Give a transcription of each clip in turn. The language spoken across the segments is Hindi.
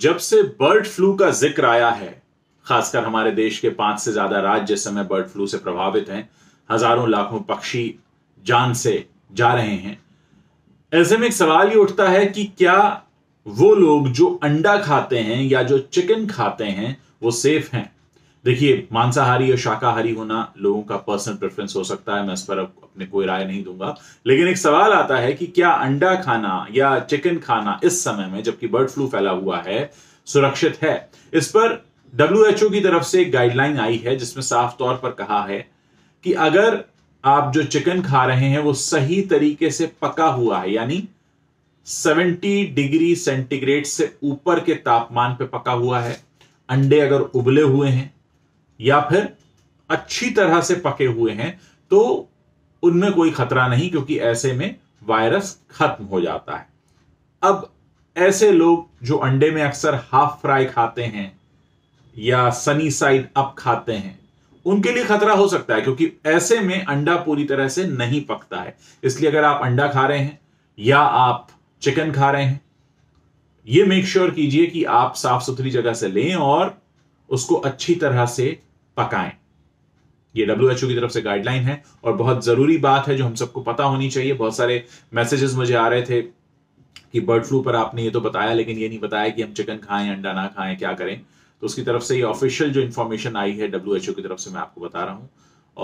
जब से बर्ड फ्लू का जिक्र आया है खासकर हमारे देश के पांच से ज्यादा राज्य समय बर्ड फ्लू से प्रभावित हैं हजारों लाखों पक्षी जान से जा रहे हैं ऐसे में एक सवाल ये उठता है कि क्या वो लोग जो अंडा खाते हैं या जो चिकन खाते हैं वो सेफ हैं देखिए मांसाहारी या शाकाहारी होना लोगों का पर्सनल प्रेफरेंस हो सकता है मैं इस पर अपने कोई राय नहीं दूंगा लेकिन एक सवाल आता है कि क्या अंडा खाना या चिकन खाना इस समय में जबकि बर्ड फ्लू फैला हुआ है सुरक्षित है इस पर डब्ल्यू की तरफ से एक गाइडलाइन आई है जिसमें साफ तौर पर कहा है कि अगर आप जो चिकन खा रहे हैं वो सही तरीके से पका हुआ है यानी 70 डिग्री सेंटीग्रेड से ऊपर के तापमान पे पका हुआ है अंडे अगर उबले हुए हैं या फिर अच्छी तरह से पके हुए हैं तो उनमें कोई खतरा नहीं क्योंकि ऐसे में वायरस खत्म हो जाता है अब ऐसे लोग जो अंडे में अक्सर हाफ फ्राई खाते हैं या सनी साइड अप खाते हैं उनके लिए खतरा हो सकता है क्योंकि ऐसे में अंडा पूरी तरह से नहीं पकता है इसलिए अगर आप अंडा खा रहे हैं या आप चिकन खा रहे हैं यह मेक श्योर कीजिए कि आप साफ सुथरी जगह से लें और उसको अच्छी तरह से पकाएं ये डब्ल्यू एच ओ की तरफ से गाइडलाइन है और बहुत ज़रूरी बात है जो हम सबको पता होनी चाहिए बहुत सारे मैसेजेस मुझे आ रहे थे कि बर्ड फ्लू पर आपने ये तो बताया लेकिन ये नहीं बताया कि हम चिकन खाएं अंडा ना खाएं क्या करें तो उसकी तरफ से ये ऑफिशियल जो इन्फॉर्मेशन आई है डब्ल्यू एच ओ की तरफ से मैं आपको बता रहा हूँ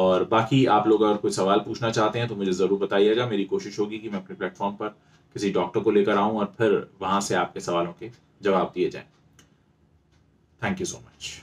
और बाकी आप लोग अगर कोई सवाल पूछना चाहते हैं तो मुझे ज़रूर बताइएगा मेरी कोशिश होगी कि मैं अपने प्लेटफॉर्म पर किसी डॉक्टर को लेकर आऊँ और फिर वहाँ से आपके सवालों के जवाब दिए जाए थैंक यू सो मच